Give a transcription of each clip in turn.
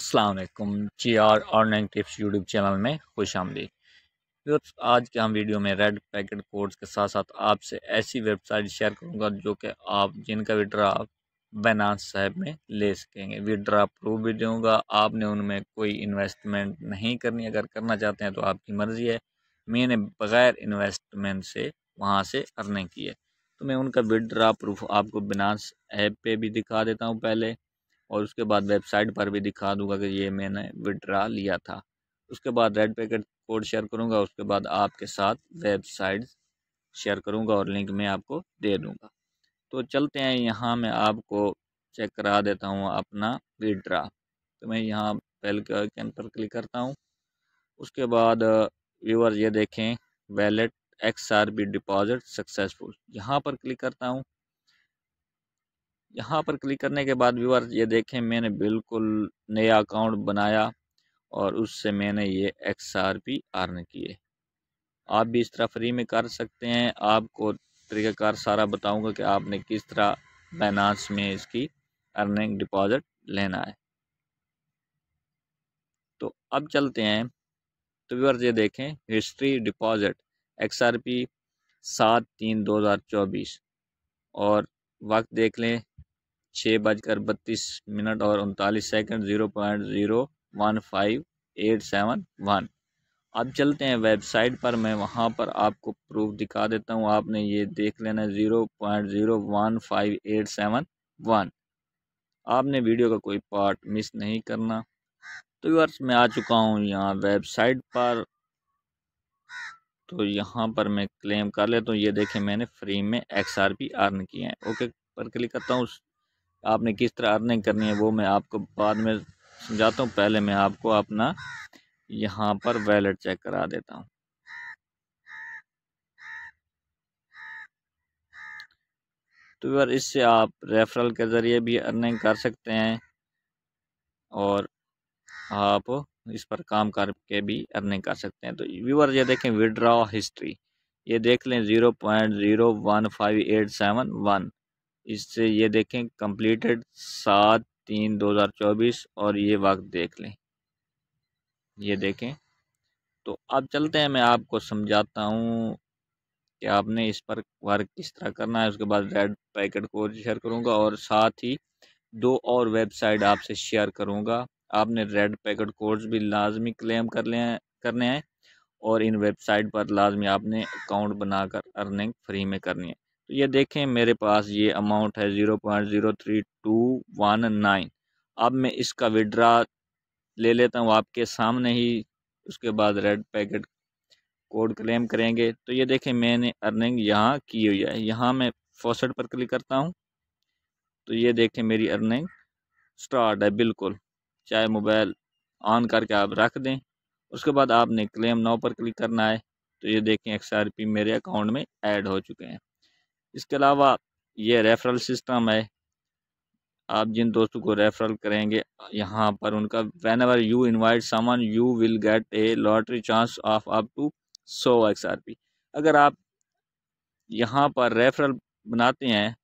असलकुम जी R online tips YouTube channel में खुश आमदी आज के हम वीडियो में रेड पैकेट कोड्स के साथ साथ आपसे ऐसी वेबसाइट शेयर करूंगा जो कि आप जिनका विड्रा आप बनास साहब में ले सकेंगे विड्रा प्रूफ भी दूंगा आपने उनमें कोई इन्वेस्टमेंट नहीं करनी अगर करना चाहते हैं तो आपकी मर्ज़ी है मैंने बग़ैर इन्वेस्टमेंट से वहाँ से अर्निंग की है तो मैं उनका विड्रा प्रूफ आपको बिनास ऐप पे भी दिखा देता हूँ पहले और उसके बाद वेबसाइट पर भी दिखा दूंगा कि ये मैंने विड्रा लिया था उसके बाद रेड पैकेट कोड शेयर करूंगा उसके बाद आपके साथ वेबसाइट शेयर करूंगा और लिंक मैं आपको दे दूंगा तो चलते हैं यहाँ मैं आपको चेक करा देता हूँ अपना विड्रा तो मैं यहाँ पहले कैन पर क्लिक करता हूँ उसके बाद व्यूअर ये देखें wallet X R B deposit successful यहाँ पर क्लिक करता हूँ यहाँ पर क्लिक करने के बाद व्यूअर ये देखें मैंने बिल्कुल नया अकाउंट बनाया और उससे मैंने ये एक्स आर पी अर्न किए आप भी इस तरह फ्री में कर सकते हैं आपको तरीक़ाकार सारा बताऊंगा कि आपने किस तरह बैनास में इसकी अर्निंग डिपॉजिट लेना है तो अब चलते हैं तो व्यूअर ये देखें history deposit X R P सात तीन दो हज़ार चौबीस और वक्त देख लें छः बजकर बत्तीस मिनट और उनतालीस second zero point zero one five eight seven one अब चलते हैं वेबसाइट पर मैं वहाँ पर आपको प्रूफ दिखा देता हूँ आपने ये देख लेना zero point zero one five eight seven one आपने वीडियो का कोई पार्ट मिस नहीं करना तो व्यूअर्स मैं आ चुका हूँ यहाँ वेबसाइट पर तो यहाँ पर मैं क्लेम कर लेता हूँ ये देखें मैंने फ्री में एक्स आर अर्न किए हैं ओके पर क्लिक करता हूँ आपने किस तरह अर्निंग करनी है वो मैं आपको बाद में समझाता हूँ पहले मैं आपको अपना यहाँ पर वैलेट चेक करा देता हूँ तो यार इससे आप रेफरल के ज़रिए भी अर्निंग कर सकते हैं और आप इस पर काम करके भी अर्निंग कर सकते हैं तो व्यूअर ये देखें विड्रॉ हिस्ट्री ये देख लें zero point zero one five eight seven one इससे ये देखें कंप्लीटेड सात तीन दो हज़ार चौबीस और ये वक्त देख लें ये देखें तो अब चलते हैं मैं आपको समझाता हूँ कि आपने इस पर वर्क किस तरह करना है उसके बाद रेड पैकेट को शेयर करूँगा और साथ ही दो और वेबसाइट आपसे शेयर करूँगा आपने रेड पैकेट कोर्स भी लाजमी क्लेम कर ले करने हैं और इन वेबसाइट पर लाजमी आपने अकाउंट बनाकर अर्निंग फ्री में करनी है तो ये देखें मेरे पास ये अमाउंट है zero point zero three two one nine अब मैं इसका विड्रा ले लेता हूँ आपके सामने ही उसके बाद रेड पैकेट कोड क्लेम करेंगे तो ये देखें मैंने अर्निंग यहाँ की हुई है यहाँ मैं फोसेट पर क्लिक करता हूँ तो ये देखें मेरी अर्निंग स्टार्ट है बिल्कुल चाहे मोबाइल ऑन करके आप रख दें उसके बाद आपने क्लेम नौ पर क्लिक करना है तो ये देखें एक्स आर पी मेरे अकाउंट में ऐड हो चुके हैं इसके अलावा ये रेफरल सिस्टम है आप जिन दोस्तों को रेफरल करेंगे यहाँ पर उनका when ever you invite someone you will get a lottery chance of up to सौ एक्स आर पी अगर आप यहाँ पर रेफरल बनाते हैं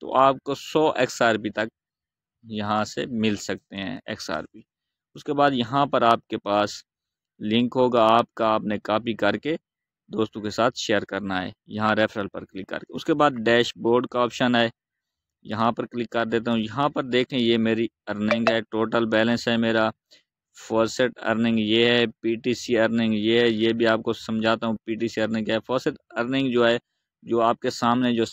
तो आपको सौ एक्स आर पी तक यहाँ से मिल सकते हैं एक्स आर पी उसके बाद यहाँ पर आपके पास लिंक होगा आपका आपने कॉपी करके दोस्तों के साथ शेयर करना है यहाँ रेफरल पर क्लिक करके उसके बाद डैशबोर्ड का ऑप्शन है यहाँ पर क्लिक कर देता हूँ यहाँ पर देखें ये मेरी अर्निंग है टोटल बैलेंस है मेरा फॉसेट अर्निंग ये है पीटीसी अर्निंग ये है ये भी आपको समझाता हूँ पीटीसी अर्निंग क्या है फॉसेट अर्निंग जो है जो आपके सामने जो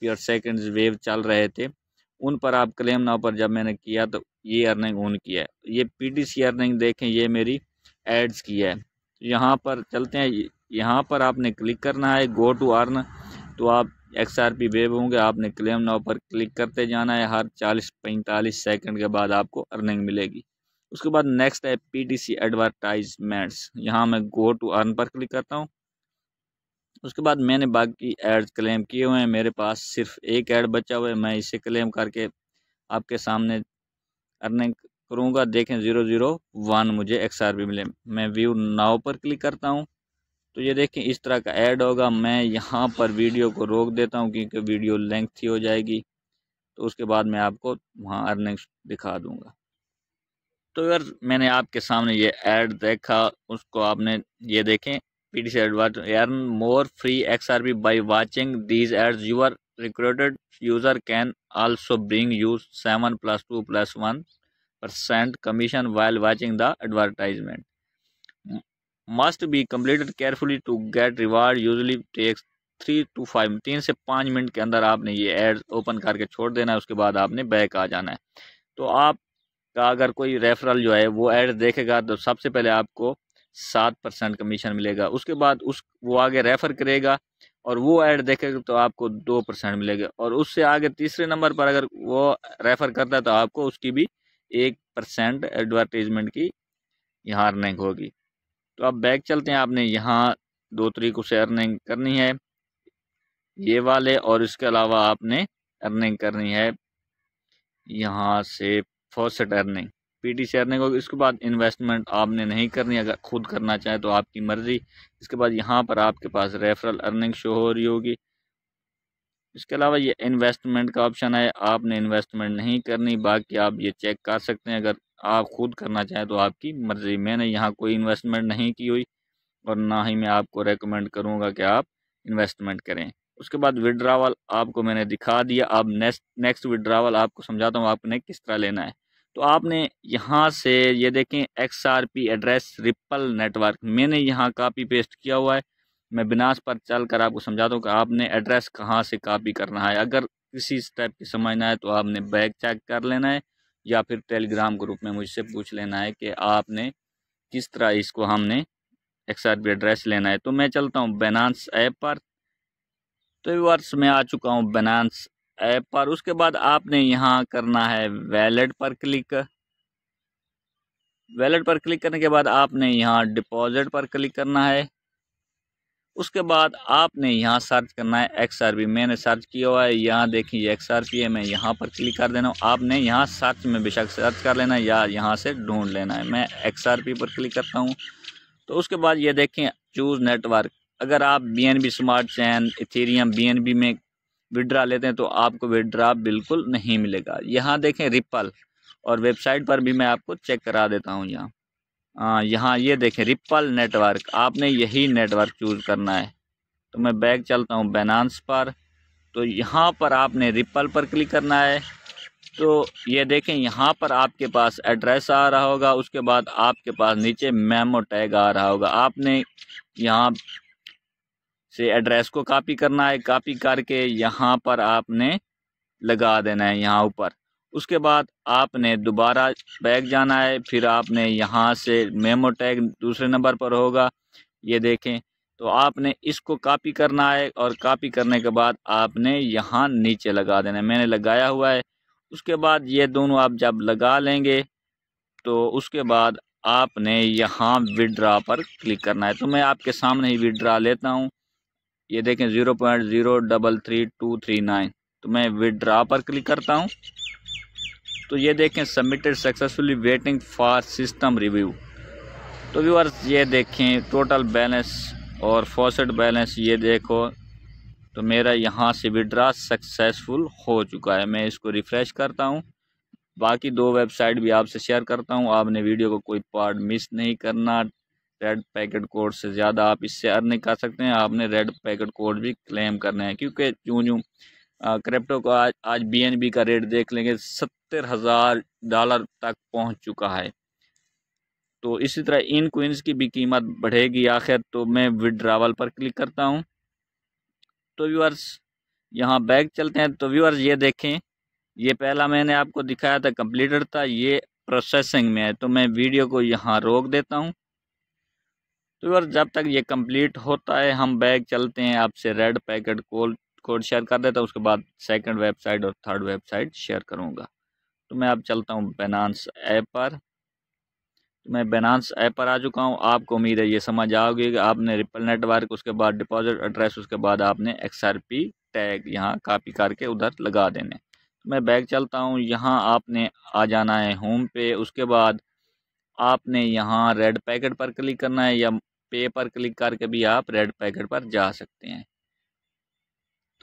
पी और सेकेंड वेव चल रहे थे उन पर आप क्लेम ना पर जब मैंने किया तो ये अर्निंग उनकी है ये पी अर्निंग देखें ये मेरी एड्स की है यहाँ पर चलते हैं यहाँ पर आपने क्लिक करना है गो टू अर्न तो आप एक्स आर पी वेब होंगे आपने क्लेम नाव पर क्लिक करते जाना है हर चालीस पैंतालीस सेकंड के बाद आपको अर्निंग मिलेगी उसके बाद नेक्स्ट है पी टी सी एडवर्टाइजमेंट्स यहाँ मैं गो टू अर्न पर क्लिक करता हूँ उसके बाद मैंने बाकी एड्स क्लेम किए हुए हैं मेरे पास सिर्फ एक ऐड बचा हुआ है मैं इसे क्लेम करके आपके सामने अर्निंग करूँगा देखें ज़ीरो ज़ीरो वन मुझे एक्स आर पी मिले मैं व्यू नाव पर क्लिक करता हूँ तो ये देखें इस तरह का ऐड होगा मैं यहाँ पर वीडियो को रोक देता हूँ क्योंकि वीडियो लेंथी हो जाएगी तो उसके बाद मैं आपको वहाँ अर्निंग दिखा दूँगा तो अगर मैंने आपके सामने ये ऐड देखा उसको आपने ये देखें P D C earn more free X R P by watching these ads your recruited user can also bring you seven plus two plus one percent commission while watching the advertisement must be completed carefully to get reward usually takes three two five तीन से पाँच minute के अंदर आपने ये add open करके छोड़ देना है उसके बाद आपने बैक आ जाना है तो आपका अगर कोई रेफरल जो है वो एड देखेगा तो सबसे पहले आपको सात परसेंट कमीशन मिलेगा उसके बाद उस वो आगे रेफ़र करेगा और वो ऐड देखेगा तो आपको दो परसेंट मिलेगा और उससे आगे तीसरे नंबर पर अगर वो रेफ़र करता है तो आपको उसकी भी एक परसेंट एडवर्टीजमेंट की यहाँ अर्निंग होगी तो आप बैक चलते हैं आपने यहाँ दो तरीकों से अर्निंग करनी है ये वाले और इसके अलावा आपने अर्निंग करनी है यहाँ से faucet earning P T earning होगी इसके बाद इन्वेस्टमेंट आपने नहीं करनी अगर खुद करना चाहे तो आपकी मर्ज़ी इसके बाद यहाँ पर आपके पास रेफरल अर्निंग शो हो रही होगी इसके अलावा ये इन्वेस्टमेंट का ऑप्शन है आपने इन्वेस्टमेंट नहीं करनी बाकी आप ये चेक कर सकते हैं अगर आप खुद करना चाहें तो आपकी मर्ज़ी मैंने यहाँ कोई इन्वेस्टमेंट नहीं की हुई और ना ही मैं आपको रेकमेंड करूँगा कि आप इन्वेस्टमेंट करें उसके बाद विड्रावल आपको मैंने दिखा दिया अब नेक्स्ट नेक्स्ट विड्रावल आपको समझाता हूँ आपने किस तरह लेना है तो आपने यहाँ से ये देखें X R P address ripple network मैंने यहाँ कापी पेस्ट किया हुआ है मैं बिनास पर चल कर आपको समझा दूँ कि आपने एड्रेस कहाँ से कापी करना है अगर किसी स्टेप की समझना है तो आपने बैग चेक कर लेना है या फिर टेलीग्राम ग्रुप में मुझसे पूछ लेना है कि आपने किस तरह इसको हमने एक्स आर एड्रेस लेना है तो मैं चलता हूँ बैनांस ऐप पर तो वर्ष में आ चुका हूँ बैनांस ऐप पर उसके बाद आपने यहाँ करना है वैलेट पर क्लिक वैलेट पर क्लिक करने के बाद आपने यहाँ डिपॉजिट पर क्लिक करना है उसके बाद आपने यहाँ सर्च करना है एक्स आर पी मैंने सर्च किया हुआ है यहाँ देखिए एक्स आर पी है मैं यहाँ पर क्लिक कर देना हूँ आपने यहाँ सर्च में बेशक सर्च कर लेना है या यहाँ से ढूंढ लेना है मैं एक्स आर पी पर क्लिक करता हूँ तो उसके बाद ये देखें चूज़ नेटवर्क अगर आप B N B smart chain ethereum B N B में विड्रा लेते हैं तो आपको विड्रा बिल्कुल नहीं मिलेगा यहाँ देखें रिपल और वेबसाइट पर भी मैं आपको चेक करा देता हूँ यहाँ हाँ, यहाँ ये देखें रिपल नेटवर्क आपने यही नेटवर्क चूज़ करना है तो मैं बैग चलता हूँ बैनांस पर तो यहाँ पर आपने रिपल पर क्लिक करना है तो ये देखें यहाँ पर आपके पास एड्रेस आ रहा होगा उसके बाद आपके पास नीचे मेमो टैग आ रहा होगा आपने यहाँ से एड्रेस को कॉपी करना है कॉपी करके यहाँ पर आपने लगा देना है यहाँ ऊपर उसके बाद आपने दोबारा बैग जाना है फिर आपने यहाँ से मेमो टैग दूसरे नंबर पर होगा ये देखें तो आपने इसको कॉपी करना है और कॉपी करने के बाद आपने यहाँ नीचे लगा देना है मैंने लगाया हुआ है उसके बाद ये दोनों आप जब लगा लेंगे तो उसके बाद आपने यहाँ विड्रा पर क्लिक करना है तो मैं आपके सामने ही विड्रा लेता हूँ ये देखें zero point zero double three two three nine तो मैं विड्रा पर क्लिक करता हूँ तो ये देखें submitted successfully waiting for system review तो व्यूअर्स ये देखें टोटल बैलेंस और फॉसेट बैलेंस ये देखो तो मेरा यहाँ से विड्रा सक्सेसफुल हो चुका है मैं इसको रिफ़्रेश करता हूँ बाकी दो वेबसाइट भी आपसे शेयर करता हूँ आपने वीडियो को कोई पार्ट मिस नहीं करना रेड पैकेट कोड से ज़्यादा आप इससे अर्निंग कर सकते हैं आपने रेड पैकेट कोड भी क्लेम करना है क्योंकि जूँ जूँ क्रिप्टो को आज आज बी का रेट देख लेंगे सत्तर हज़ार डॉलर तक पहुंच चुका है तो इसी तरह इन कोइंस की भी कीमत बढ़ेगी आखिर तो मैं विड्रावल पर क्लिक करता हूं तो व्यूअर्स यहां बैग चलते हैं तो व्यूअर्स ये देखें ये पहला मैंने आपको दिखाया था कंप्लीटेड था ये प्रोसेसिंग में है तो मैं वीडियो को यहाँ रोक देता हूँ तो जब तक ये कंप्लीट होता है हम बैग चलते हैं आपसे red packet cold code share कर देता हूँ उसके बाद सेकंड वेबसाइट और थर्ड वेबसाइट शेयर करूँगा तो मैं अब चलता हूँ बेनानस ऐप पर तो मैं बेनानस ऐप पर आ चुका हूँ आपको उम्मीद है ये समझ आओगे कि आपने रिपल नेटवर्क उसके बाद डिपॉजिट एड्रेस उसके बाद आपने एक्स टैग यहाँ कापी करके उधर लगा देने तो मैं बैग चलता हूँ यहाँ आपने आ जाना है होम पे उसके बाद आपने यहाँ रेड पैकेट पर क्लिक करना है या पे पर क्लिक करके भी आप रेड पैकेट पर जा सकते हैं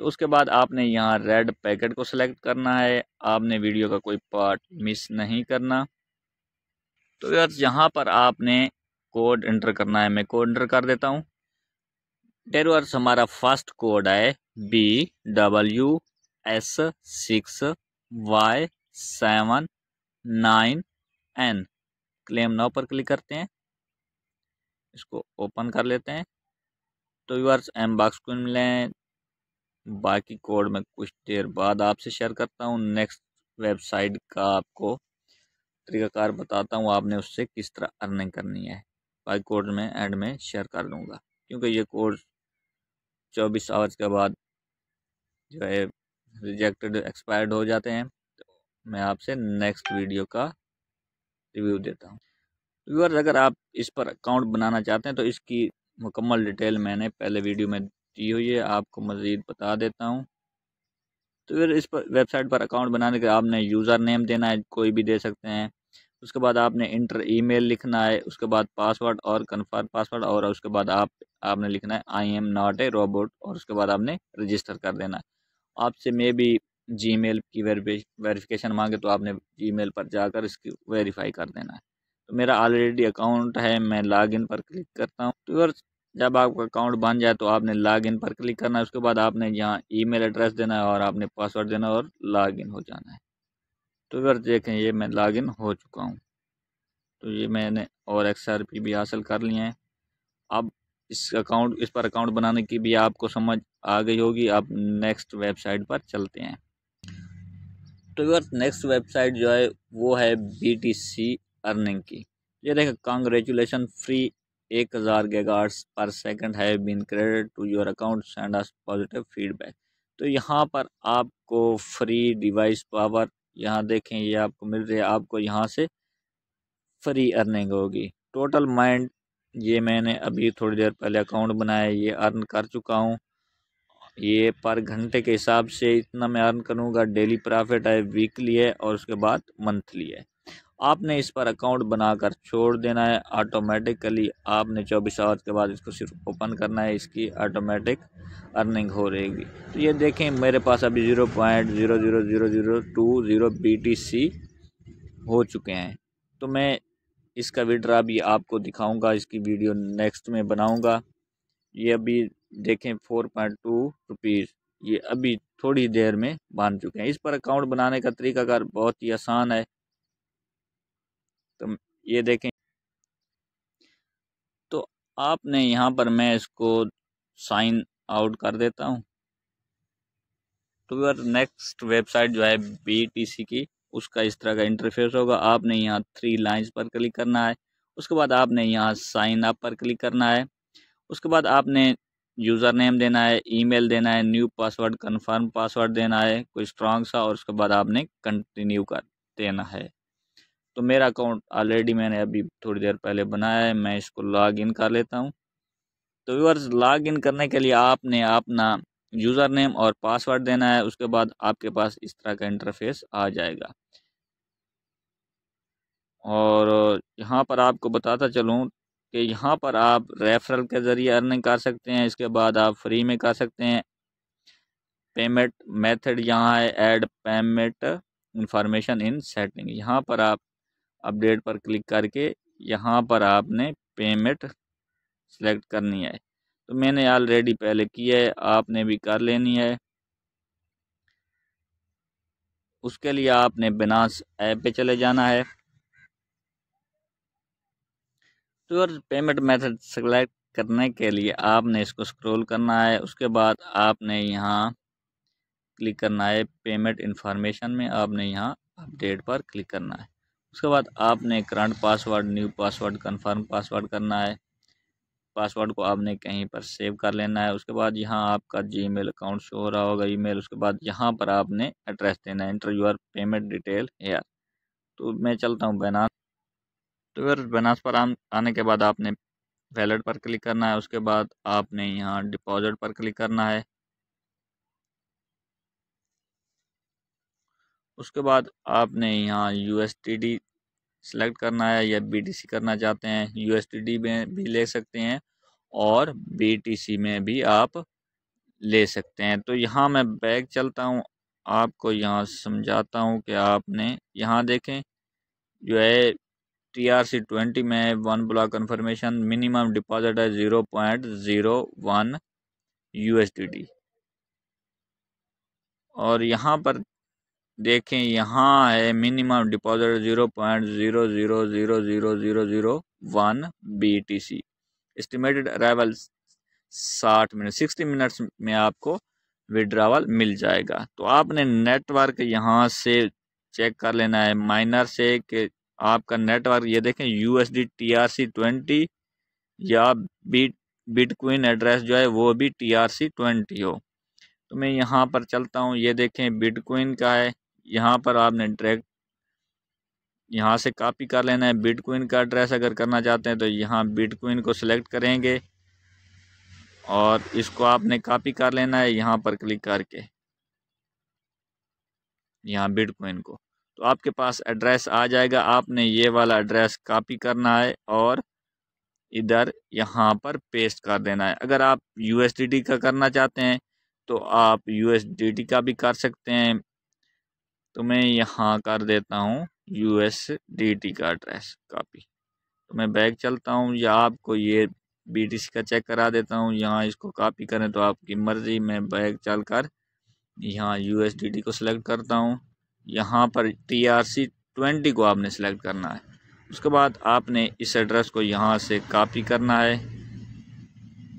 तो उसके बाद आपने यहाँ रेड पैकेट को सिलेक्ट करना है आपने वीडियो का कोई पार्ट मिस नहीं करना तो यार यहाँ पर आपने कोड एंटर करना है मैं कोड एंटर कर देता हूँ टेरवर्स हमारा फर्स्ट कोड है B W S six Y seven nine N claim now पर क्लिक करते हैं इसको ओपन कर लेते हैं तो यूर्स एम बॉक्स को मिले बाकी कोड मैं कुछ देर बाद आपसे शेयर करता हूँ नेक्स्ट वेबसाइट का आपको तरीकाकार बताता हूँ आपने उससे किस तरह अर्निंग करनी है बाकी कोड में एंड में शेयर कर लूँगा क्योंकि ये कोर्स चौबीस आवर्स के बाद जो है रिजेक्टेड एक्सपायर्ड हो जाते हैं तो मैं आपसे नेक्स्ट वीडियो का रिव्यू देता हूँ व्यूअर्स अगर आप इस पर अकाउंट बनाना चाहते हैं तो इसकी मुकम्मल डिटेल मैंने पहले वीडियो में दी हुई है आपको मज़ीद बता देता हूँ तो फिर इस पर वेबसाइट पर अकाउंट बनाने के आपने यूज़र नेम देना है कोई भी दे सकते हैं उसके बाद आपने इंटर ईमेल लिखना है उसके बाद पासवर्ड और कन्फर्म पासवर्ड और उसके बाद आप आपने लिखना है I am not a robot और उसके बाद आपने रजिस्टर कर देना है आपसे मे भी जी मेल की वेरिफिकेशन मांगे तो आपने जी मेल पर जाकर इसकी वेरीफाई कर देना है तो मेरा ऑलरेडी अकाउंट है मैं लॉगिन पर क्लिक करता हूँ तो जब आपका अकाउंट बन जाए तो आपने लॉगिन पर क्लिक करना है उसके बाद आपने यहाँ ईमेल एड्रेस देना है और आपने पासवर्ड देना है और लॉगिन हो जाना है तो फिर देखें ये मैं लॉगिन हो चुका हूँ तो ये मैंने और आर पी भी हासिल कर लिए हैं अब इस अकाउंट इस पर अकाउंट बनाने की भी आपको समझ आ गई होगी आप नेक्स्ट वेबसाइट पर चलते हैं तो फिर नेक्स्ट वेबसाइट जो है वो है बी टी सी अर्निंग की ये देखें कॉन्ग्रेचुलेसन फ्री एक हज़ार गेगार्स per second have been credit to your account send us positive feedback तो यहाँ पर आपको फ्री डिवाइस पावर यहाँ देखें ये आपको मिल रही है आपको यहाँ से फ्री अर्निंग होगी टोटल माइंड ये मैंने अभी थोड़ी देर पहले अकाउंट बनाया ये अर्न कर चुका हूँ ये पर घंटे के हिसाब से इतना मैं अर्न करूँगा डेली प्रॉफिट है वीकली है और उसके बाद मंथली है आपने इस पर अकाउंट बनाकर छोड़ देना है ऑटोमेटिकली आपने चौबीस आवर के बाद इसको सिर्फ ओपन करना है इसकी ऑटोमेटिक अर्निंग हो रहेगी तो ये देखें मेरे पास अभी zero point zero zero zero zero two zero B T C हो चुके हैं तो मैं इसका विड्रा भी आपको दिखाऊंगा इसकी वीडियो नेक्स्ट में बनाऊँगा ये अभी देखें फोर पॉइंट टू रुपीज़ ये अभी थोड़ी देर में बांध चुके हैं इस पर अकाउंट बनाने का तरीकाकार बहुत ही आसान है तो ये देखें तो आपने यहाँ पर मैं इसको साइन आउट कर देता हूँ तो फिर नेक्स्ट वेबसाइट जो है बीटीसी की उसका इस तरह का इंटरफेस होगा आपने यहाँ थ्री लाइंस पर क्लिक करना है उसके बाद आपने यहाँ साइन अप पर क्लिक करना है उसके बाद आपने यूज़र नेम देना है ईमेल देना है न्यू पासवर्ड कंफर्म पासवर्ड देना है कोई स्ट्रॉन्ग सा और उसके बाद आपने कंटिन्यू कर देना है तो मेरा अकाउंट ऑलरेडी मैंने अभी थोड़ी देर पहले बनाया है मैं इसको लॉग इन कर लेता हूँ तो व्यूअर्स लॉग इन करने के लिए आपने अपना यूज़र नेम और पासवर्ड देना है उसके बाद आपके पास इस तरह का इंटरफेस आ जाएगा और यहाँ पर आपको बताता चलूँ कि यहाँ पर आप रेफरल के ज़रिए अर्निंग कर सकते हैं इसके बाद आप फ्री में कर सकते हैं पेमेंट मेथड यहाँ है add payment information in setting यहाँ पर आप अपडेट पर क्लिक करके यहाँ पर आपने पेमेंट सेलेक्ट करनी है तो मैंने ऑलरेडी पहले की है आपने भी कर लेनी है उसके लिए आपने बिनास ऐप पे चले जाना है तो पेमेंट मेथड सेलेक्ट करने के लिए आपने इसको स्क्रॉल करना है उसके बाद आपने यहाँ क्लिक करना है पेमेंट इन्फॉर्मेशन में आपने यहाँ अपडेट पर क्लिक करना है उसके बाद आपने current password new password confirm password करना है पासवर्ड को आपने कहीं पर सेव कर लेना है उसके बाद यहाँ आपका जीमेल अकाउंट शो हो रहा होगा ईमेल उसके बाद यहाँ पर आपने एड्रेस देना है enter your payment detail here तो मैं चलता हूँ बैनास तो फिर बैनास पर आने के बाद आपने वैलेट पर क्लिक करना है उसके बाद आपने यहाँ डिपॉजिट पर क्लिक करना है उसके बाद आपने यहाँ U S T D select करना है या बी टी सी करना चाहते हैं यू एस टी डी में भी ले सकते हैं और बी टी सी में भी आप ले सकते हैं तो यहाँ मैं बैग चलता हूँ आपको यहाँ समझाता हूँ कि आपने यहाँ देखें जो है टी आर सी ट्वेंटी में one block confirmation minimum deposit है zero point zero one U S T D और यहाँ पर देखें यहाँ है minimum deposit zero point zero zero zero zero zero zero one B T C estimated arrival साठ minute sixty minutes में आपको विड्रावल मिल जाएगा तो आपने नेटवर्क यहाँ से चेक कर लेना है माइनर से कि आपका नेटवर्क ये देखें U S D T R C twenty या बीट बिटकॉइन एड्रेस जो है वो भी टी आर सी ट्वेंटी हो तो मैं यहाँ पर चलता हूँ ये देखें बिटकॉइन का है यहाँ पर आपने ट्रैक यहाँ से कॉपी कर लेना है बिटकॉइन का एड्रेस अगर करना चाहते हैं तो यहाँ बिटकॉइन को सिलेक्ट करेंगे और इसको आपने कॉपी कर लेना है यहाँ पर क्लिक करके यहाँ बिटकॉइन को तो आपके पास एड्रेस आ जाएगा आपने ये वाला एड्रेस कॉपी करना है और इधर यहाँ पर पेस्ट कर देना है अगर आप यू का करना चाहते हैं तो आप यू का भी कर सकते हैं तो मैं यहाँ कर देता हूँ यू एस डी टी का एड्रेस कापी तो मैं बैग चलता हूँ या आपको ये बी टी सी का चेक करा देता हूँ यहाँ इसको कापी करें तो आपकी मर्ज़ी मैं बैग चल कर यहाँ यू एस डी टी को सिलेक्ट करता हूँ यहाँ पर टी आर सी ट्वेंटी को आपने सेलेक्ट करना है उसके बाद आपने इस एड्रेस को यहाँ से कापी करना है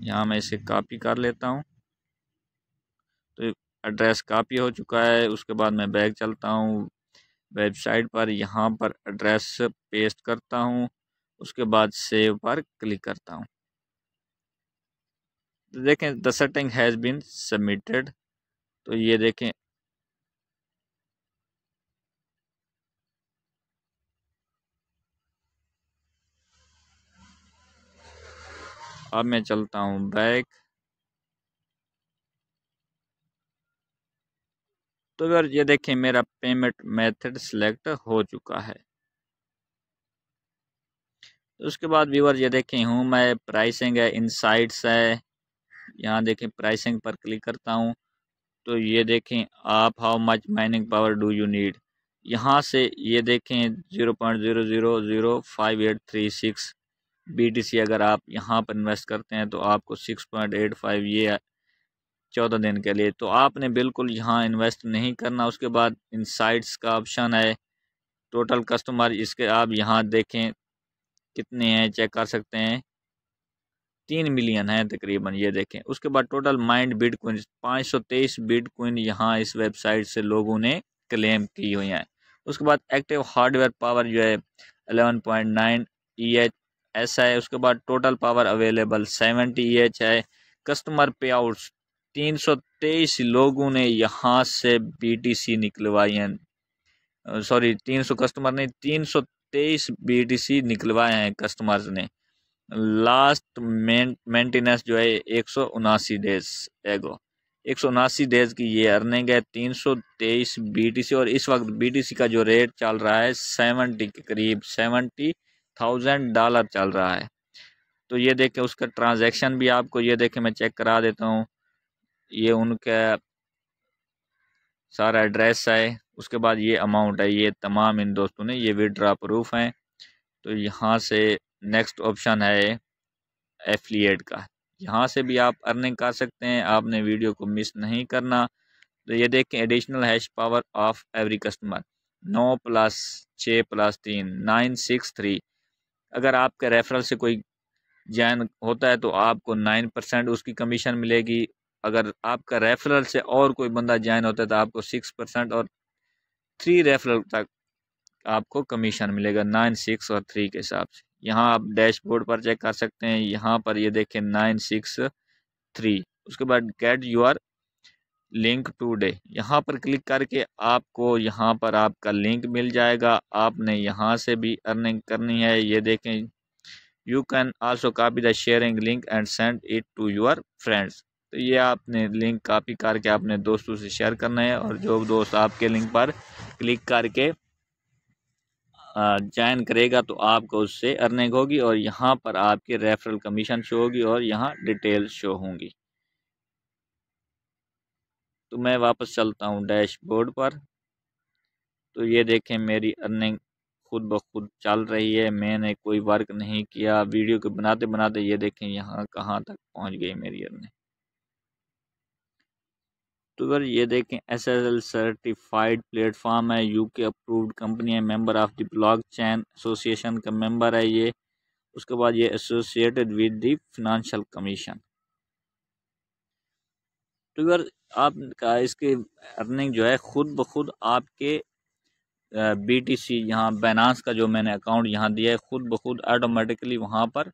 यहाँ मैं इसे कापी कर लेता हूँ एड्रेस कापी हो चुका है उसके बाद मैं बैग चलता हूँ वेबसाइट पर यहाँ पर एड्रेस पेस्ट करता हूँ उसके बाद सेव पर क्लिक करता हूँ तो देखें the setting has been submitted तो ये देखें अब मैं चलता हूँ बैक तो यार ये देखें मेरा पेमेंट मेथड सेलेक्ट हो चुका है तो उसके बाद व्यूअर ये देखें हूँ मैं प्राइसिंग है इनसाइट्स है यहाँ देखें प्राइसिंग पर क्लिक करता हूँ तो ये देखें आप how much mining power do you need यहाँ से ये देखें zero point zero zero zero five eight three six B अगर आप यहाँ पर इन्वेस्ट करते हैं तो आपको सिक्स पॉइंट एट फाइव ये चौदह दिन के लिए तो आपने बिल्कुल यहाँ इन्वेस्ट नहीं करना उसके बाद इन साइट्स का ऑप्शन है टोटल कस्टमर इसके आप यहाँ देखें कितने हैं चेक कर सकते हैं तीन मिलियन है तकरीबन ये देखें उसके बाद टोटल माइंड बिट कोइन पाँच सौ तेईस बिट कोइन यहाँ इस वेबसाइट से लोगों ने क्लेम की हुई हैं उसके बाद एक्टिव हार्डवेयर पावर जो है eleven point nine E H ऐसा है उसके बाद total power available seventy E H है कस्टमर पे आउट तीन सौ तेईस लोगों ने यहाँ से बीटीसी निकलवाई हैं सॉरी तीन सौ कस्टमर ने तीन सौ तेईस बीटीसी निकलवाए हैं कस्टमर्स ने लास्ट मेंटेनेंस जो है एक सौ उनासी डेज एगो एक सौ उनासी डेज की ये अर्निंग है तीन सौ तेईस बीटीसी और इस वक्त बीटीसी का जो रेट चल रहा है सेवनटी के करीब सेवनटी थाउजेंड डॉलर चल रहा है तो ये देखें उसका ट्रांजैक्शन भी आपको ये देखें मैं चेक करा देता हूँ ये उनका सारा एड्रेस है उसके बाद ये अमाउंट है ये तमाम इन दोस्तों ने ये विड्रा प्रूफ हैं तो यहाँ से नेक्स्ट ऑप्शन है एफिलिएट का यहाँ से भी आप अर्निंग कर सकते हैं आपने वीडियो को मिस नहीं करना तो ये देखें additional hash power of every customer नौ प्लस छः प्लस तीन नाइन सिक्स थ्री अगर आपके रेफरल से कोई जैन होता है तो आपको नाइन परसेंट उसकी कमीशन मिलेगी अगर आपका रेफरल से और कोई बंदा ज्वाइन होता है तो आपको सिक्स परसेंट और थ्री रेफरल तक आपको कमीशन मिलेगा नाइन सिक्स और थ्री के हिसाब से यहाँ आप डैशबोर्ड पर चेक कर सकते हैं यहाँ पर ये देखें नाइन सिक्स थ्री उसके बाद get your link today यहाँ पर क्लिक करके आपको यहाँ पर आपका लिंक मिल जाएगा आपने यहाँ से भी अर्निंग करनी है ये देखें you can also copy the sharing link and send it to your friends तो ये आपने लिंक कापी करके अपने दोस्तों से शेयर करना है और जो दोस्त आपके लिंक पर क्लिक करके ज्वाइन करेगा तो आपको उससे अर्निंग होगी और यहाँ पर आपके रेफरल कमीशन शो होगी और यहाँ डिटेल शो होंगी तो मैं वापस चलता हूँ डैशबोर्ड पर तो ये देखें मेरी अर्निंग खुद ब खुद चल रही है मैंने कोई वर्क नहीं किया वीडियो को बनाते बनाते ये देखें यहाँ कहाँ तक पहुँच गई मेरी अर्निंग अक्टूबर तो ये देखें S S L certified platform है यू के अप्रूव्ड कंपनी है member of the block chain association का मेंबर है ये उसके बाद ये associated with the financial commission तो अगर आपका इसके अर्निंग जो है ख़ुद ब खुद आपके बी टी सी यहाँ बैनास का जो मैंने अकाउंट यहाँ दिया है ख़ुद ब खुद ऑटोमेटिकली वहाँ पर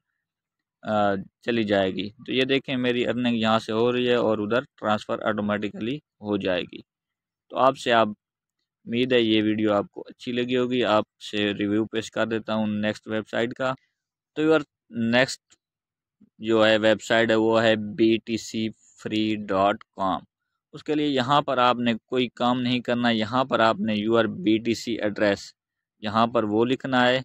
चली जाएगी तो ये देखें मेरी अर्निंग यहाँ से हो रही है और उधर ट्रांसफ़र ऑटोमेटिकली हो जाएगी तो आपसे आप उम्मीद है ये वीडियो आपको अच्छी लगी होगी आपसे रिव्यू पेश कर देता हूँ नेक्स्ट वेबसाइट का तो यार नेक्स्ट जो है वेबसाइट है वो है B T C free dot com उसके लिए यहाँ पर आपने कोई काम नहीं करना यहाँ पर आपने your B T C address यहाँ पर वो लिखना है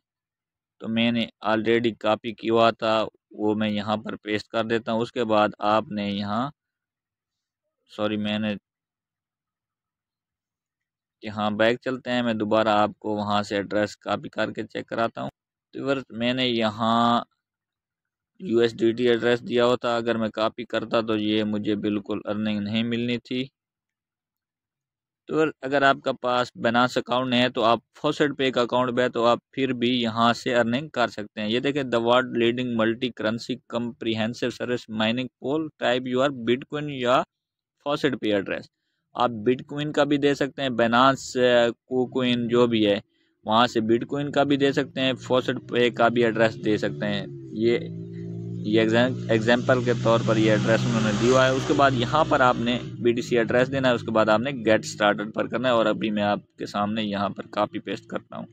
तो मैंने ऑलरेडी कापी किया था वो मैं यहाँ पर पेस्ट कर देता हूँ उसके बाद आपने यहाँ सॉरी मैंने यहाँ बैग चलते हैं मैं दोबारा आपको वहाँ से एड्रेस कापी करके चेक कराता हूँ तो मैंने यहाँ U S D T address दिया होता अगर मैं कापी करता तो ये मुझे बिल्कुल अर्निंग नहीं मिलनी थी तो अगर आपका पास बैनास अकाउंट है तो आप फोसेट पे का अकाउंट है तो आप फिर भी यहाँ से अर्निंग कर सकते हैं ये देखें the world leading multi currency comprehensive service mining pool type you are bitcoin या फोसेट पे एड्रेस आप बिटकॉइन का भी दे सकते हैं बैनास कोकोइन जो भी है वहाँ से बिटकॉइन का भी दे सकते हैं फोसेट पे का भी एड्रेस दे सकते हैं ये ये एग्जाम्पल के तौर पर ये एड्रेस उन्होंने दिया है उसके बाद यहाँ पर आपने बीटीसी एड्रेस देना है उसके बाद आपने गेट स्टार्टेड पर करना है और अभी मैं आपके सामने यहाँ पर कापी पेस्ट करता हूँ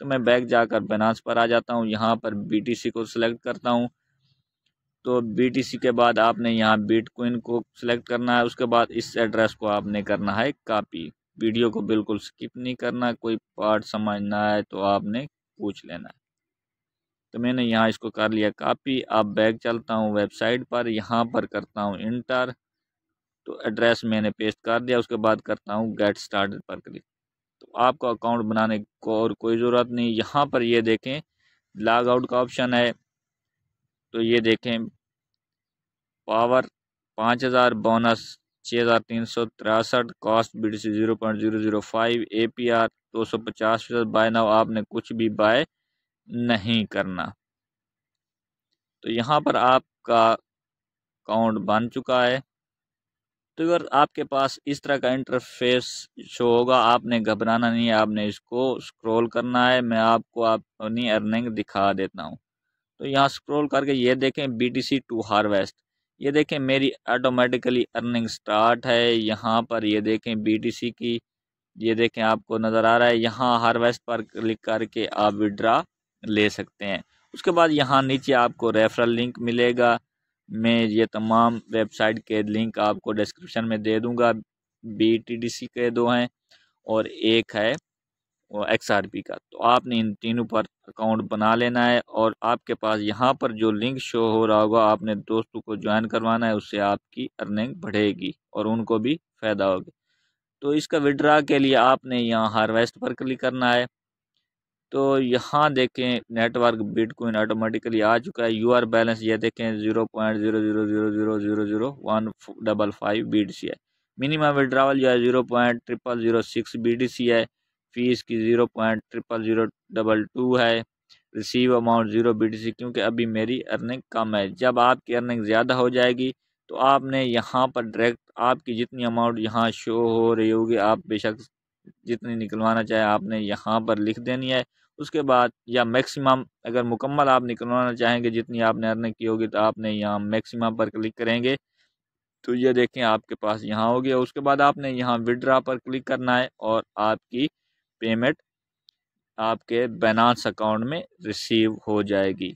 तो मैं बैग जाकर बनास पर आ जाता हूँ यहाँ पर बी को सिलेक्ट करता हूँ तो बी के बाद आपने यहाँ बीट को सिलेक्ट करना है उसके बाद इस एड्रेस को आपने करना है कापी वीडियो को बिल्कुल स्किप नहीं करना कोई पार्ट समझना है तो आपने पूछ लेना है तो मैंने यहाँ इसको कर लिया कापी अब बैग चलता हूँ वेबसाइट पर यहाँ पर करता हूँ इंटर तो एड्रेस मैंने पेस्ट कर दिया उसके बाद करता हूँ गेट स्टार्ट पर क्लिक तो आपको अकाउंट बनाने को और कोई ज़रूरत नहीं यहाँ पर ये देखें लॉग आउट का ऑप्शन है तो ये देखें पावर पाँच हज़ार बोनस छः हज़ार तीन सौ तिरसठ cost B D C zero point zero zero five A P R दो सौ पचास फीसद बाय नाव आपने कुछ भी बाय नहीं करना तो यहाँ पर आपका अकाउंट बन चुका है तो अगर आपके पास इस तरह का इंटरफेस शो होगा आपने घबराना नहीं है आपने इसको स्क्रॉल करना है मैं आपको अपनी अर्निंग दिखा देता हूँ तो यहाँ स्क्रॉल करके ये देखें B T C to harvest ये देखें मेरी ऑटोमेटिकली अर्निंग स्टार्ट है यहाँ पर ये देखें बी टी सी की ये देखें आपको नज़र आ रहा है यहाँ हार्वेस्ट पर क्लिक करके आप विड्रा ले सकते हैं उसके बाद यहाँ नीचे आपको रेफरल लिंक मिलेगा मैं ये तमाम वेबसाइट के लिंक आपको डिस्क्रिप्शन में दे दूँगा बी टी डी सी के दो हैं और एक है वो एक्स आर पी का तो आपने इन तीनों पर अकाउंट बना लेना है और आपके पास यहाँ पर जो लिंक शो हो रहा होगा आपने दोस्तों को ज्वाइन करवाना है उससे आपकी अर्निंग बढ़ेगी और उनको भी फ़ायदा होगा तो इसका विड्रा के लिए आपने यहाँ हार्वेस्ट पर क्लिक करना है तो यहाँ देखें नेटवर्क बिटकॉइन ऑटोमेटिकली आ चुका है यूआर बैलेंस ये देखें zero point zero zero zero zero zero zero one double five B D C है मिनिमम विड्रावल जो है zero point triple zero six B D C है फीस की zero point triple zero double two है receive amount zero B D C क्योंकि अभी मेरी earning कम है जब आपकी अर्निंग ज़्यादा हो जाएगी तो आपने यहाँ पर डायरेक्ट आपकी जितनी अमाउंट यहाँ शो हो रही होगी आप बेशक जितनी निकलवाना चाहे आपने यहाँ पर लिख देनी है उसके बाद या मैक्सिमम अगर मुकम्मल आप निकलवाना चाहेंगे जितनी आपने अर्निंग की होगी तो आपने यहाँ मैक्सिमम पर क्लिक करेंगे तो ये देखें आपके पास यहाँ हो गया उसके बाद आपने यहाँ विड्रा पर क्लिक करना है और आपकी पेमेंट आपके बैनास अकाउंट में रिसीव हो जाएगी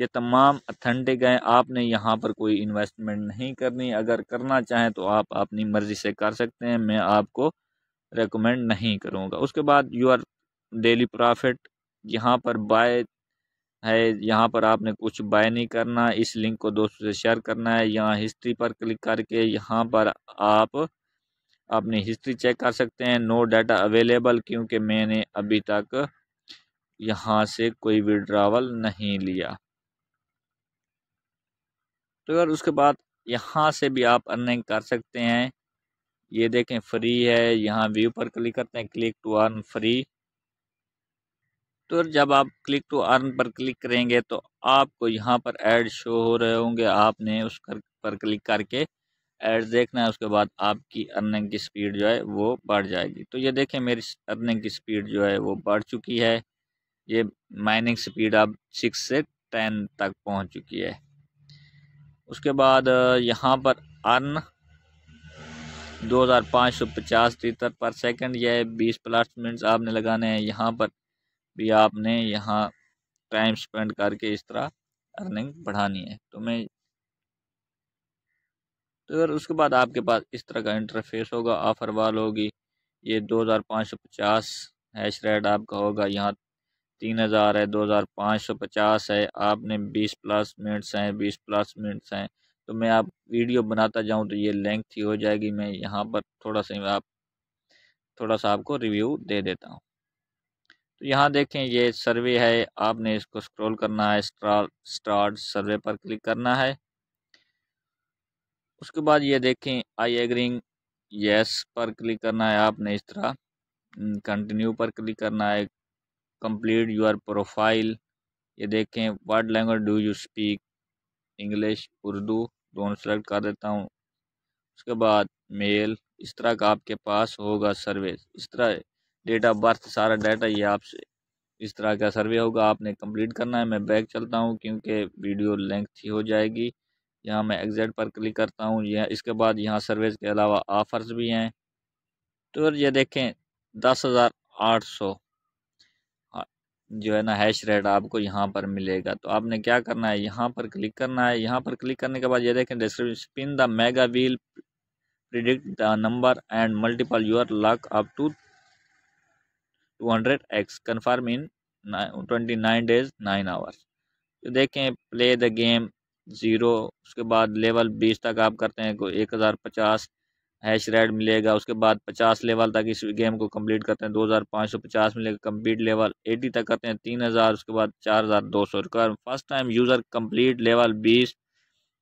ये तमाम अथेंटिक हैं आपने यहाँ पर कोई इन्वेस्टमेंट नहीं करनी अगर करना चाहें तो आप अपनी मर्ज़ी से कर सकते हैं मैं आपको रेकमेंड नहीं करूँगा उसके बाद यूर डेली प्रॉफिट यहाँ पर बाय है यहाँ पर आपने कुछ बाय नहीं करना इस लिंक को दोस्तों से शेयर करना है यहाँ हिस्ट्री पर क्लिक करके यहाँ पर आप अपनी हिस्ट्री चेक कर सकते हैं नो डाटा अवेलेबल क्योंकि मैंने अभी तक यहाँ से कोई विड्रावल नहीं लिया तो अगर उसके बाद यहाँ से भी आप अर्निंग कर सकते हैं ये देखें फ्री है यहाँ व्यू पर क्लिक करते हैं क्लिक टू अर्न फ्री तो जब आप क्लिक टू अर्न पर क्लिक करेंगे तो आपको यहाँ पर ऐड शो हो रहे होंगे आपने उस कर, पर क्लिक करके एड्स देखना है उसके बाद आपकी अर्निंग की स्पीड जो है वो बढ़ जाएगी तो ये देखें मेरी अर्निंग की स्पीड जो है वो बढ़ चुकी है ये माइनिंग स्पीड अब सिक्स से टेन तक पहुंच चुकी है उसके बाद यहाँ पर अर्न 2550 हज़ार पाँच सौ पचास पर सेकेंड यह 20 प्लस मिनट्स आपने लगाने हैं यहाँ पर भी आपने यहाँ टाइम स्पेंड करके इस तरह अर्निंग बढ़ानी है तो मैं तो अगर उसके बाद आपके पास इस तरह का इंटरफेस होगा ऑफर वाल होगी ये दो हज़ार पाँच सौ पचास हैश रेट आपका होगा यहाँ तीन हज़ार है दो हज़ार पाँच सौ पचास है आपने बीस प्लस मिनट्स हैं बीस प्लस मिनट्स हैं तो मैं आप वीडियो बनाता जाऊँ तो ये लेंथ ही हो जाएगी मैं यहाँ पर थोड़ा सा आप थोड़ा सा आपको रिव्यू दे देता हूँ तो यहाँ देखें ये सर्वे है आपने इसको स्क्रॉल करना है स्टार्ट सर्वे पर क्लिक करना है उसके बाद ये देखें आई एग्रिंग यस पर क्लिक करना है आपने इस तरह कंटिन्यू पर क्लिक करना है कंप्लीट योर प्रोफाइल ये देखें word language do you speak English Urdu दोनों सेलेक्ट कर देता हूँ उसके बाद मेल इस तरह का आपके पास होगा सर्वे इस तरह डेट ऑफ बर्थ सारा डाटा ये आपसे इस तरह का सर्वे होगा आपने कंप्लीट करना है मैं बैक चलता हूँ क्योंकि वीडियो लेंथ ही हो जाएगी यहाँ मैं एग्जैक्ट पर क्लिक करता हूँ यह इसके बाद यहाँ सर्विस के अलावा ऑफ़र्स भी हैं तो ये देखें दस हज़ार आठ सौ हाँ, जो है ना हैश रेट आपको यहाँ पर मिलेगा तो आपने क्या करना है यहाँ पर क्लिक करना है यहाँ पर क्लिक करने के बाद ये देखें description spin the mega wheel predict the number and multiple your luck up to two hundred X confirm in twenty nine days nine hours तो देखें प्ले द गेम ज़ीरो उसके बाद लेवल बीस तक आप करते हैं कोई एक हज़ार पचास हैश रेड मिलेगा उसके बाद पचास लेवल तक इस गेम को कंप्लीट करते हैं दो हज़ार पाँच सौ पचास मिलेगा कंप्लीट लेवल एटी तक करते हैं तीन हज़ार उसके बाद चार हज़ार दो सौ first time user complete level बीस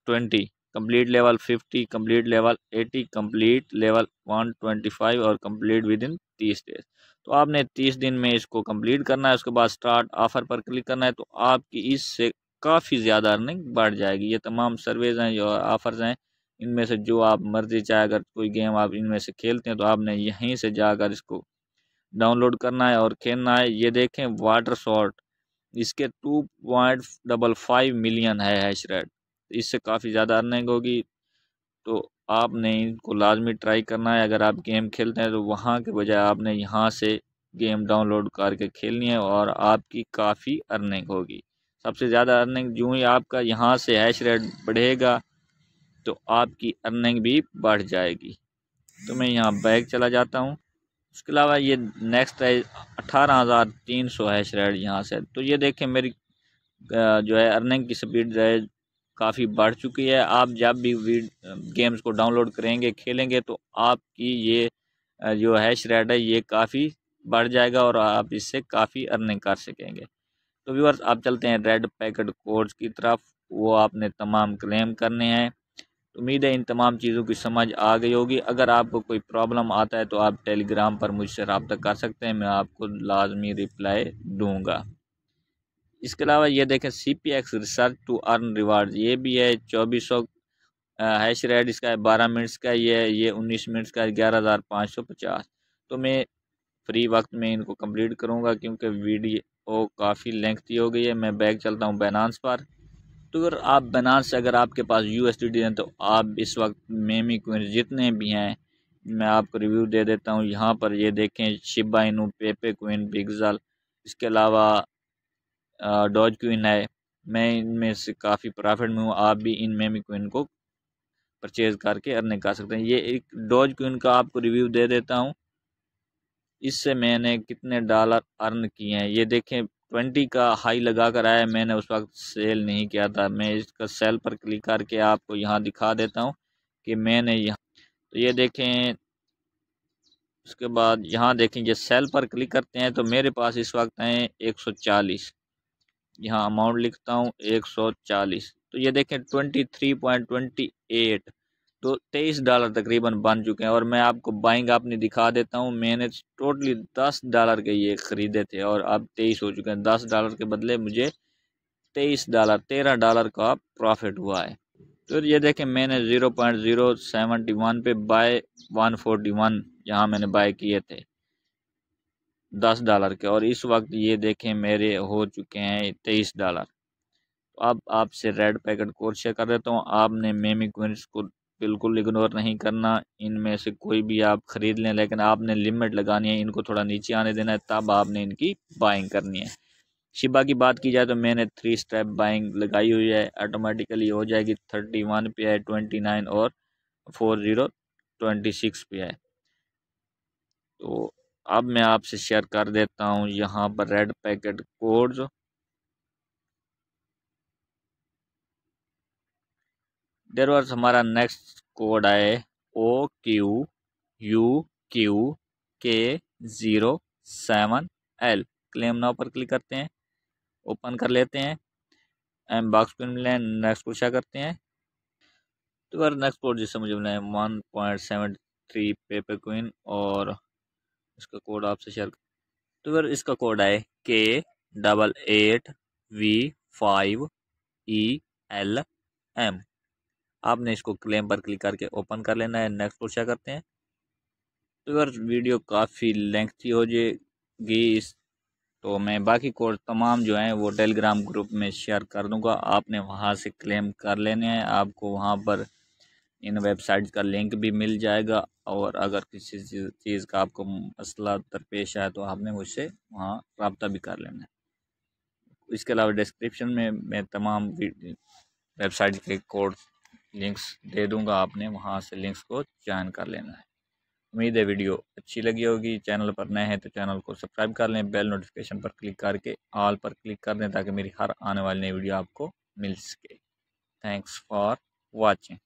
twenty complete level fifty complete level eighty complete level one twenty five और कंप्लीट विद इन तीस डेज तो आपने तीस दिन में इसको कंप्लीट करना है उसके बाद स्टार्ट ऑफर पर क्लिक करना है तो आपकी इससे काफ़ी ज़्यादा अर्निंग बढ़ जाएगी ये तमाम सर्वेज हैं जो ऑफर्स हैं इनमें से जो आप मर्जी चाहे अगर कोई गेम आप इनमें से खेलते हैं तो आपने यहीं से जाकर इसको डाउनलोड करना है और खेलना है ये देखें वाटर शॉर्ट इसके two point double five million है हैश रेट इससे काफ़ी ज़्यादा अर्निंग होगी तो आपने इनको लाजमी ट्राई करना है अगर आप गेम खेलते हैं तो वहाँ के बजाय आपने यहाँ से गेम डाउनलोड करके खेलनी है और आपकी काफ़ी अर्निंग होगी सबसे ज़्यादा अर्निंग जो ही आपका यहाँ से हैश रेट बढ़ेगा तो आपकी अर्निंग भी बढ़ जाएगी तो मैं यहाँ बैग चला जाता हूँ उसके अलावा ये नेक्स्ट है अठारह हज़ार तीन सौ हैश रेट यहाँ से तो ये देखें मेरी जो है अर्निंग की स्पीड जो है काफ़ी बढ़ चुकी है आप जब भी गेम्स को डाउनलोड करेंगे खेलेंगे तो आपकी ये जो है श्रेड है ये काफ़ी बढ़ जाएगा और आप इससे काफ़ी अर्निंग कर सकेंगे तो व्यूअर्स आप चलते हैं रेड पैकेट कोर्स की तरफ वो आपने तमाम क्लेम करने हैं उम्मीद है इन तमाम चीज़ों की समझ आ गई होगी अगर आपको कोई प्रॉब्लम आता है तो आप टेलीग्राम पर मुझसे रबता कर सकते हैं मैं आपको लाजमी रिप्लाई दूँगा इसके अलावा ये देखें C P X research to earn reward ये भी है चौबीस सौ हैश रेड इसका है बारह मिनट्स का ये ये उन्नीस मिनट्स का ग्यारह हज़ार पाँच सौ पचास तो मैं फ्री वक्त में इनको कंप्लीट करूँगा क्योंकि वीडियो काफ़ी लेंथी हो गई है मैं बैग चलता हूँ बैनानस पर तो अगर आप बैनानस अगर आपके पास यू एस डी हैं तो आप इस वक्त मेमी क्विंस जितने भी हैं मैं आपको रिव्यू दे देता हूँ यहाँ पर ये देखें शिबा इनू पेपे क्विन बिगजल इसके अलावा डॉज क्विन है मैं इनमें से काफ़ी प्रॉफिट में हूँ आप भी इन मेमी क्विन को परचेज़ करके अर्निंग कर सकते हैं ये एक डॉज क्विन का आपको रिव्यू दे देता हूँ इससे मैंने कितने डॉलर अर्न किए हैं ये देखें ट्वेंटी का हाई लगा कर आया मैंने उस वक्त सेल नहीं किया था मैं इसका सेल पर क्लिक करके आपको यहाँ दिखा देता हूँ कि मैंने यहाँ तो ये देखें उसके बाद यहाँ देखें जब सेल पर क्लिक करते हैं तो मेरे पास इस वक्त हैं एक सौ चालीस यहाँ अमाउंट लिखता हूँ एक सौ चालीस तो ये देखें twenty three point twenty eight तो तेईस डॉलर तकरीबन बन चुके हैं और मैं आपको बाइंग आपने दिखा देता हूँ मैंने टोटली दस डॉलर के ये ख़रीदे थे और अब तेईस हो चुके हैं दस डॉलर के बदले मुझे तेईस डॉलर तेरह डॉलर का प्रॉफिट हुआ है तो ये देखें मैंने zero point zero seventy one पे बाय वन फोर्टी वन यहाँ मैंने बाय किए थे दस डॉलर के और इस वक्त ये देखें मेरे हो चुके हैं तेईस डॉलर तो अब आपसे रेड पैकेट कोर्स शेयर कर देता हूँ आपने मेमी क्विंस को बिल्कुल इग्नोर नहीं करना इनमें से कोई भी आप ख़रीद लें लेकिन आपने लिमिट लगानी है इनको थोड़ा नीचे आने देना है तब आपने इनकी बाइंग करनी है शिबा की बात की जाए तो मैंने थ्री स्टेप बाइंग लगाई हुई है ऑटोमेटिकली हो जाएगी थर्टी वन पे है ट्वेंटी नाइन और फोर ज़ीरो ट्वेंटी सिक्स पे है तो अब मैं आपसे शेयर कर देता हूँ यहाँ पर red packet code there was हमारा next code I O Q U Q K zero seven L claim now पर क्लिक करते हैं ओपन कर लेते हैं एम बॉक्स पे मिले नेक्स्ट को शेयर करते हैं तो नेक्स्ट कोड जिससे मुझे मिला है one point seven three pepe coin और इसका कोड आपसे शेयर तो फिर इसका कोड है K double eight V five E L M आपने इसको क्लेम पर क्लिक करके ओपन कर लेना है नेक्स्ट पूछा करते हैं तो अगर वीडियो काफ़ी लेंथी हो जाएगी इस तो मैं बाकी कोड तमाम जो हैं वो टेलीग्राम ग्रुप में शेयर कर दूंगा आपने वहाँ से क्लेम कर लेने हैं आपको वहाँ पर इन वेबसाइट का लिंक भी मिल जाएगा और अगर किसी चीज़ का आपको मसला दरपेश आए तो आपने मुझसे वहाँ रबता भी कर लेना है इसके अलावा डिस्क्रिप्शन में मैं तमाम वेबसाइट के कोड लिंक्स दे दूंगा आपने वहाँ से लिंक्स को ज्वाइन कर लेना है उम्मीद है वीडियो अच्छी लगी होगी चैनल पर नए हैं तो चैनल को सब्सक्राइब कर लें बेल नोटिफिकेशन पर क्लिक करके ऑल पर क्लिक कर दें ताकि मेरी हर आने वाली नई वीडियो आपको मिल सके थैंक्स फॉर वॉचिंग